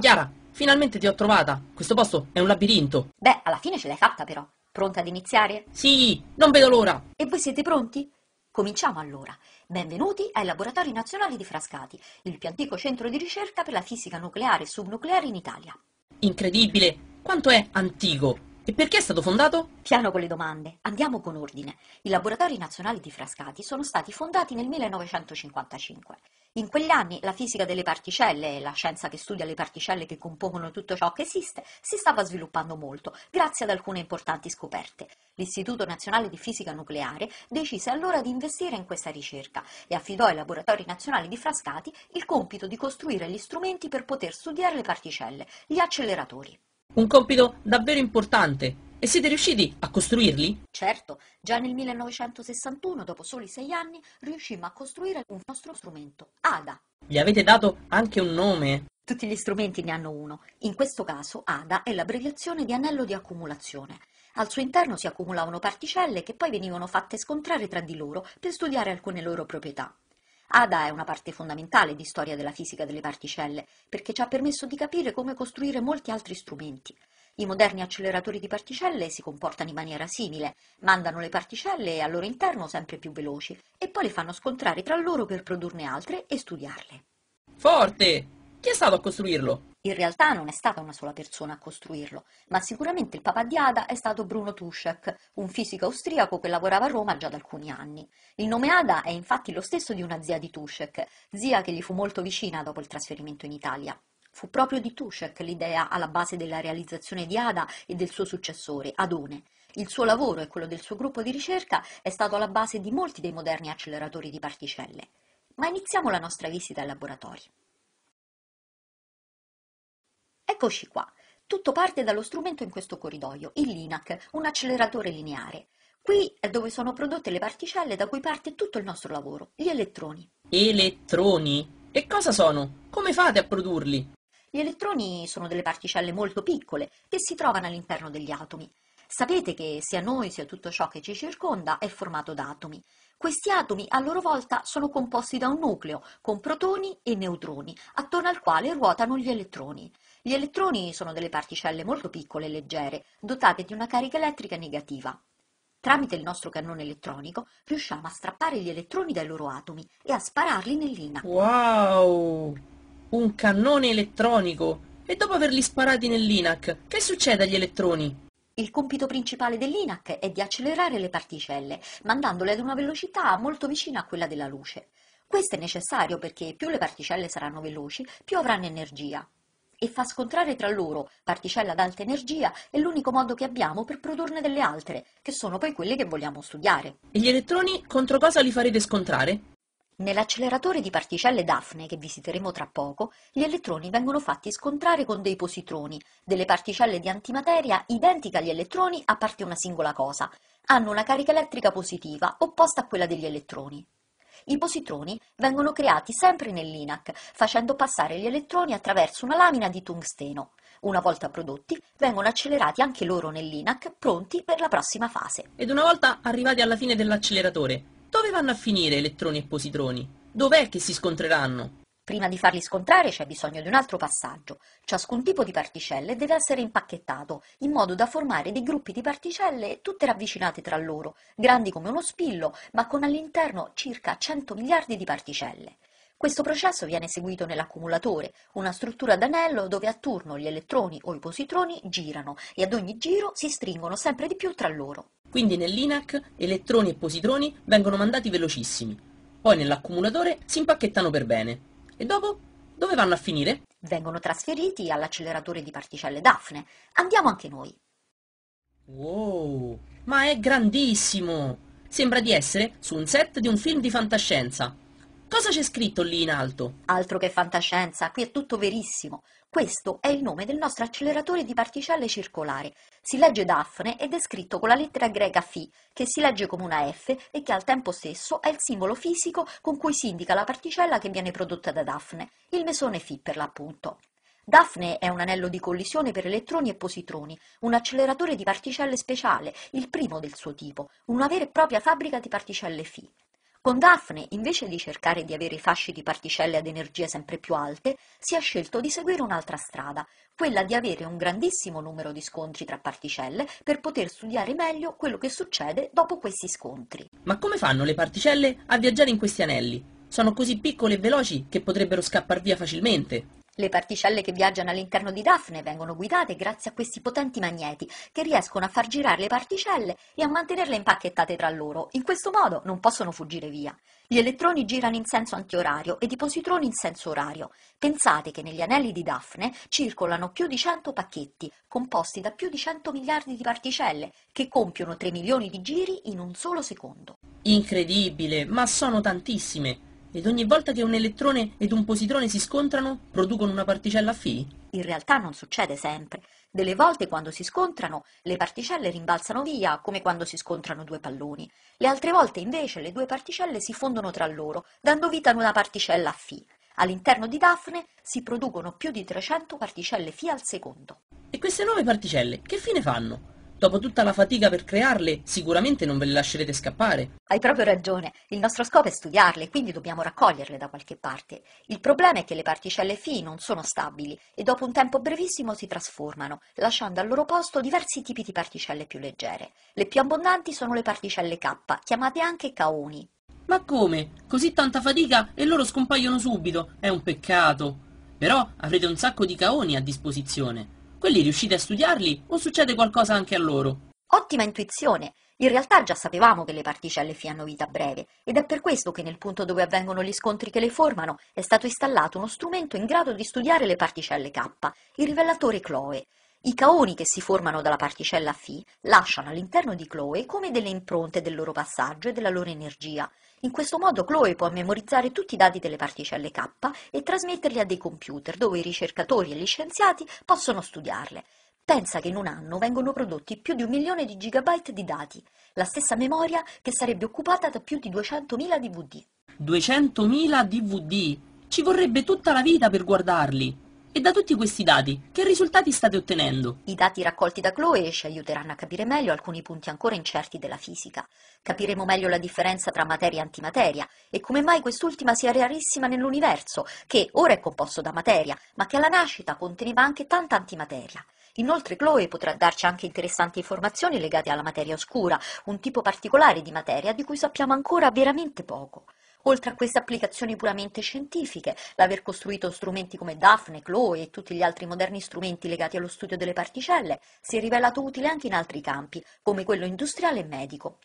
Ciao Chiara, finalmente ti ho trovata. Questo posto è un labirinto. Beh, alla fine ce l'hai fatta però. Pronta ad iniziare? Sì, non vedo l'ora. E voi siete pronti? Cominciamo allora. Benvenuti ai Laboratori Nazionali di Frascati, il più antico centro di ricerca per la fisica nucleare e subnucleare in Italia. Incredibile! Quanto è antico! E perché è stato fondato? Piano con le domande, andiamo con ordine. I laboratori nazionali di Frascati sono stati fondati nel 1955. In quegli anni la fisica delle particelle, la scienza che studia le particelle che compongono tutto ciò che esiste, si stava sviluppando molto, grazie ad alcune importanti scoperte. L'Istituto Nazionale di Fisica Nucleare decise allora di investire in questa ricerca e affidò ai laboratori nazionali di Frascati il compito di costruire gli strumenti per poter studiare le particelle, gli acceleratori. Un compito davvero importante. E siete riusciti a costruirli? Certo, già nel 1961, dopo soli sei anni, riuscimmo a costruire un nostro strumento, ADA. Gli avete dato anche un nome? Tutti gli strumenti ne hanno uno. In questo caso ADA è l'abbreviazione di anello di accumulazione. Al suo interno si accumulavano particelle che poi venivano fatte scontrare tra di loro per studiare alcune loro proprietà. Ada è una parte fondamentale di storia della fisica delle particelle, perché ci ha permesso di capire come costruire molti altri strumenti. I moderni acceleratori di particelle si comportano in maniera simile, mandano le particelle al loro interno sempre più veloci e poi le fanno scontrare tra loro per produrne altre e studiarle. Forte! Chi è stato a costruirlo? In realtà non è stata una sola persona a costruirlo, ma sicuramente il papà di Ada è stato Bruno Tuschek, un fisico austriaco che lavorava a Roma già da alcuni anni. Il nome Ada è infatti lo stesso di una zia di Tuschek, zia che gli fu molto vicina dopo il trasferimento in Italia. Fu proprio di Tuschek l'idea alla base della realizzazione di Ada e del suo successore, Adone. Il suo lavoro e quello del suo gruppo di ricerca è stato alla base di molti dei moderni acceleratori di particelle. Ma iniziamo la nostra visita ai laboratori. Eccoci qua. Tutto parte dallo strumento in questo corridoio, il LINAC, un acceleratore lineare. Qui è dove sono prodotte le particelle da cui parte tutto il nostro lavoro, gli elettroni. Elettroni? E cosa sono? Come fate a produrli? Gli elettroni sono delle particelle molto piccole che si trovano all'interno degli atomi. Sapete che sia noi sia tutto ciò che ci circonda è formato da atomi. Questi atomi a loro volta sono composti da un nucleo con protoni e neutroni, attorno al quale ruotano gli elettroni. Gli elettroni sono delle particelle molto piccole e leggere, dotate di una carica elettrica negativa. Tramite il nostro cannone elettronico riusciamo a strappare gli elettroni dai loro atomi e a spararli nell'ina. Wow! Un cannone elettronico! E dopo averli sparati nell'INAC, che succede agli elettroni? Il compito principale dell'INAC è di accelerare le particelle, mandandole ad una velocità molto vicina a quella della luce. Questo è necessario perché più le particelle saranno veloci, più avranno energia. E fa scontrare tra loro particelle ad alta energia è l'unico modo che abbiamo per produrne delle altre, che sono poi quelle che vogliamo studiare. E gli elettroni contro cosa li farete scontrare? Nell'acceleratore di particelle Daphne, che visiteremo tra poco, gli elettroni vengono fatti scontrare con dei positroni, delle particelle di antimateria identiche agli elettroni a parte una singola cosa. Hanno una carica elettrica positiva, opposta a quella degli elettroni. I positroni vengono creati sempre nell'INAC, facendo passare gli elettroni attraverso una lamina di tungsteno. Una volta prodotti, vengono accelerati anche loro nell'INAC, pronti per la prossima fase. Ed una volta arrivati alla fine dell'acceleratore, dove vanno a finire elettroni e positroni? Dov'è che si scontreranno? Prima di farli scontrare c'è bisogno di un altro passaggio. Ciascun tipo di particelle deve essere impacchettato, in modo da formare dei gruppi di particelle tutte ravvicinate tra loro, grandi come uno spillo, ma con all'interno circa 100 miliardi di particelle. Questo processo viene eseguito nell'accumulatore, una struttura ad anello dove a turno gli elettroni o i positroni girano e ad ogni giro si stringono sempre di più tra loro. Quindi nell'INAC elettroni e positroni vengono mandati velocissimi, poi nell'accumulatore si impacchettano per bene e dopo dove vanno a finire? Vengono trasferiti all'acceleratore di particelle Daphne. Andiamo anche noi. Wow, ma è grandissimo! Sembra di essere su un set di un film di fantascienza. Cosa c'è scritto lì in alto? Altro che fantascienza, qui è tutto verissimo. Questo è il nome del nostro acceleratore di particelle circolare. Si legge Daphne ed è scritto con la lettera greca Φ, che si legge come una F e che al tempo stesso è il simbolo fisico con cui si indica la particella che viene prodotta da Daphne, il mesone Φ per l'appunto. Daphne è un anello di collisione per elettroni e positroni, un acceleratore di particelle speciale, il primo del suo tipo, una vera e propria fabbrica di particelle Φ. Con Daphne, invece di cercare di avere fasci di particelle ad energie sempre più alte, si è scelto di seguire un'altra strada, quella di avere un grandissimo numero di scontri tra particelle per poter studiare meglio quello che succede dopo questi scontri. Ma come fanno le particelle a viaggiare in questi anelli? Sono così piccole e veloci che potrebbero scappar via facilmente. Le particelle che viaggiano all'interno di Daphne vengono guidate grazie a questi potenti magneti che riescono a far girare le particelle e a mantenerle impacchettate tra loro. In questo modo non possono fuggire via. Gli elettroni girano in senso antiorario ed i positroni in senso orario. Pensate che negli anelli di Daphne circolano più di 100 pacchetti, composti da più di 100 miliardi di particelle, che compiono 3 milioni di giri in un solo secondo. Incredibile, ma sono tantissime. Ed ogni volta che un elettrone ed un positrone si scontrano, producono una particella Φ? In realtà non succede sempre. Delle volte quando si scontrano, le particelle rimbalzano via, come quando si scontrano due palloni. Le altre volte invece le due particelle si fondono tra loro, dando vita a una particella Φ. All'interno di Daphne si producono più di 300 particelle Φ al secondo. E queste nuove particelle che fine fanno? Dopo tutta la fatica per crearle, sicuramente non ve le lascerete scappare. Hai proprio ragione. Il nostro scopo è studiarle, quindi dobbiamo raccoglierle da qualche parte. Il problema è che le particelle Φ non sono stabili e dopo un tempo brevissimo si trasformano, lasciando al loro posto diversi tipi di particelle più leggere. Le più abbondanti sono le particelle K, chiamate anche caoni. Ma come? Così tanta fatica e loro scompaiono subito. È un peccato. Però avrete un sacco di caoni a disposizione. Quelli riuscite a studiarli o succede qualcosa anche a loro? Ottima intuizione! In realtà già sapevamo che le particelle fiano vita breve ed è per questo che nel punto dove avvengono gli scontri che le formano è stato installato uno strumento in grado di studiare le particelle K, il rivelatore Chloe. I caoni che si formano dalla particella Φ lasciano all'interno di Chloe come delle impronte del loro passaggio e della loro energia. In questo modo Chloe può memorizzare tutti i dati delle particelle K e trasmetterli a dei computer dove i ricercatori e gli scienziati possono studiarle. Pensa che in un anno vengono prodotti più di un milione di gigabyte di dati, la stessa memoria che sarebbe occupata da più di 200.000 DVD. 200.000 DVD? Ci vorrebbe tutta la vita per guardarli! E da tutti questi dati, che risultati state ottenendo? I dati raccolti da Chloe ci aiuteranno a capire meglio alcuni punti ancora incerti della fisica. Capiremo meglio la differenza tra materia e antimateria e come mai quest'ultima sia rarissima nell'universo, che ora è composto da materia, ma che alla nascita conteneva anche tanta antimateria. Inoltre Chloe potrà darci anche interessanti informazioni legate alla materia oscura, un tipo particolare di materia di cui sappiamo ancora veramente poco. Oltre a queste applicazioni puramente scientifiche, l'aver costruito strumenti come Daphne, Chloe e tutti gli altri moderni strumenti legati allo studio delle particelle si è rivelato utile anche in altri campi, come quello industriale e medico.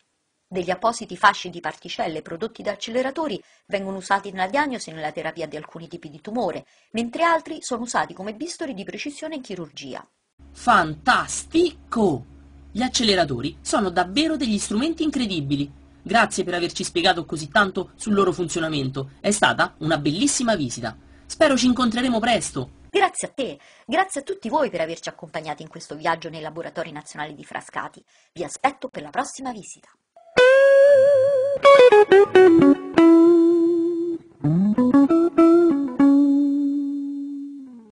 Degli appositi fasci di particelle prodotti da acceleratori vengono usati nella diagnosi e nella terapia di alcuni tipi di tumore, mentre altri sono usati come bistori di precisione in chirurgia. Fantastico! Gli acceleratori sono davvero degli strumenti incredibili Grazie per averci spiegato così tanto sul loro funzionamento. È stata una bellissima visita. Spero ci incontreremo presto. Grazie a te, grazie a tutti voi per averci accompagnati in questo viaggio nei laboratori nazionali di Frascati. Vi aspetto per la prossima visita.